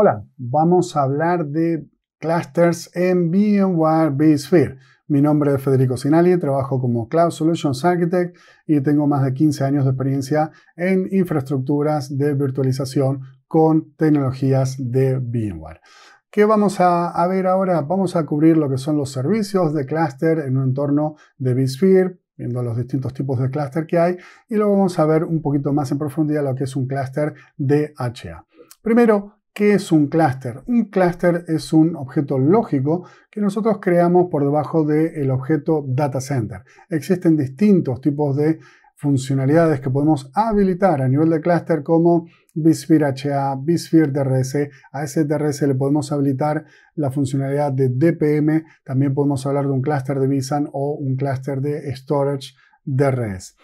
Hola, vamos a hablar de clusters en VMware vSphere. Mi nombre es Federico Sinali, trabajo como Cloud Solutions Architect y tengo más de 15 años de experiencia en infraestructuras de virtualización con tecnologías de VMware. ¿Qué vamos a, ver ahora? Vamos a cubrir lo que son los servicios de cluster en un entorno de vSphere, viendo los distintos tipos de cluster que hay, y luego vamos a ver un poquito más en profundidad lo que es un cluster de HA. Primero, ¿Qué es un clúster? Un clúster es un objeto lógico que nosotros creamos por debajo del objeto data center. Existen distintos tipos de funcionalidades que podemos habilitar a nivel de clúster como vSphere HA, vSphere DRS. A ese DRS le podemos habilitar la funcionalidad de DPM. También podemos hablar de un clúster de vSAN o un clúster de storage DRS.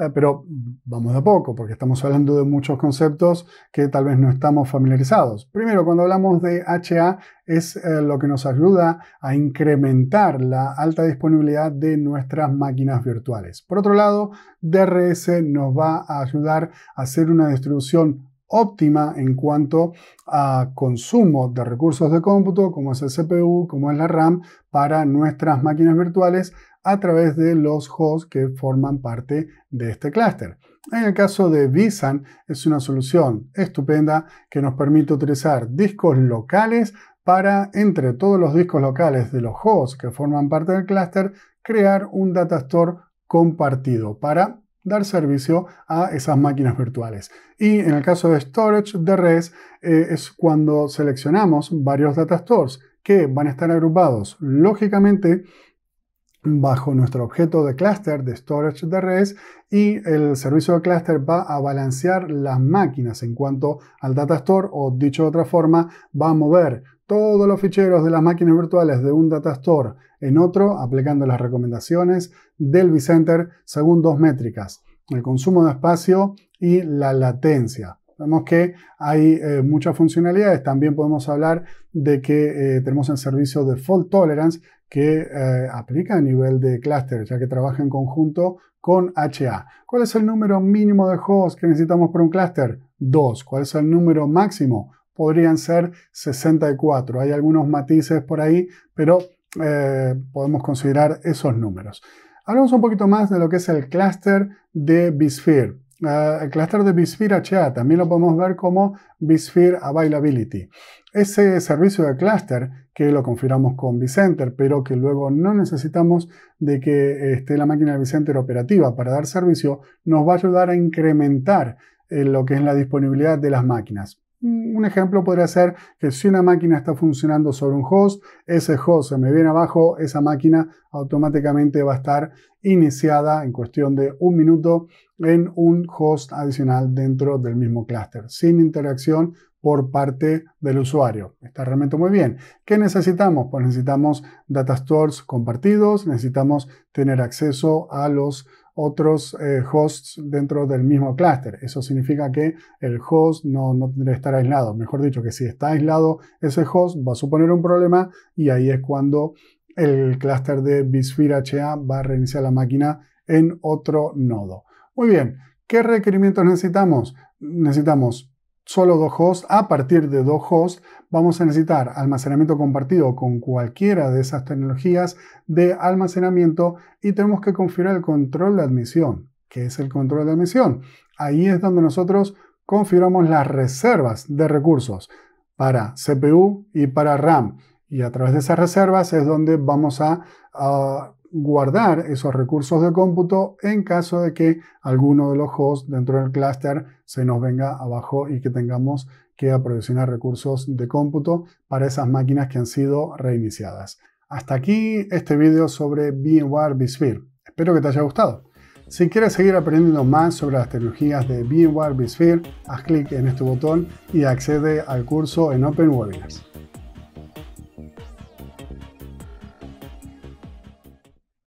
Eh, pero vamos de a poco, porque estamos hablando de muchos conceptos que tal vez no estamos familiarizados. Primero, cuando hablamos de HA, es eh, lo que nos ayuda a incrementar la alta disponibilidad de nuestras máquinas virtuales. Por otro lado, DRS nos va a ayudar a hacer una distribución óptima en cuanto a consumo de recursos de cómputo, como es el CPU, como es la RAM, para nuestras máquinas virtuales, a través de los hosts que forman parte de este clúster. En el caso de vSAN es una solución estupenda que nos permite utilizar discos locales para, entre todos los discos locales de los hosts que forman parte del clúster, crear un datastore compartido para dar servicio a esas máquinas virtuales. Y en el caso de storage de res eh, es cuando seleccionamos varios data stores que van a estar agrupados lógicamente bajo nuestro objeto de cluster de storage de redes y el servicio de cluster va a balancear las máquinas en cuanto al data store o dicho de otra forma va a mover todos los ficheros de las máquinas virtuales de un data store en otro aplicando las recomendaciones del vCenter según dos métricas el consumo de espacio y la latencia Vemos que hay eh, muchas funcionalidades. También podemos hablar de que eh, tenemos el servicio de Fault Tolerance que eh, aplica a nivel de clúster, ya que trabaja en conjunto con HA. ¿Cuál es el número mínimo de hosts que necesitamos por un clúster? Dos. ¿Cuál es el número máximo? Podrían ser 64. Hay algunos matices por ahí, pero podemos considerar esos números. Hablamos un poquito más de lo que es el clúster de vSphere. Ah, el clúster de BISphere HA también lo podemos ver como vSphere Availability. Ese servicio de clúster que lo configuramos con vCenter, pero que luego no necesitamos de que esté la máquina de vCenter operativa para dar servicio, nos va a ayudar a incrementar eh, lo que es la disponibilidad de las máquinas. Un ejemplo podría ser que si una máquina está funcionando sobre un host, ese host se me viene abajo, esa máquina automáticamente va a estar iniciada en cuestión de un minuto en un host adicional dentro del mismo clúster, sin interacción por parte del usuario. Está realmente muy bien. ¿Qué necesitamos? Pues necesitamos datastores compartidos, necesitamos tener acceso a los otros eh, hosts dentro del mismo clúster. Eso significa que el host no, no que estar aislado. Mejor dicho, que si está aislado ese host va a suponer un problema y ahí es cuando el clúster de vSphere HA va a reiniciar la máquina en otro nodo. Muy bien, ¿qué requerimientos necesitamos? Necesitamos solo dos hosts, a partir de dos hosts, vamos a necesitar almacenamiento compartido con cualquiera de esas tecnologías de almacenamiento y tenemos que configurar el control de admisión. que es el control de admisión? Ahí es donde nosotros configuramos las reservas de recursos para CPU y para RAM. Y a través de esas reservas es donde vamos a ah, guardar esos recursos de cómputo en caso de que alguno de los hosts dentro del clúster se nos venga abajo y que tengamos que aprovisionar recursos de cómputo para esas máquinas que han sido reiniciadas. Hasta aquí este video sobre VMware vSphere. Espero que te haya gustado. Si quieres seguir aprendiendo más sobre las tecnologías de VMware vSphere, haz clic en este botón y accede al curso en Open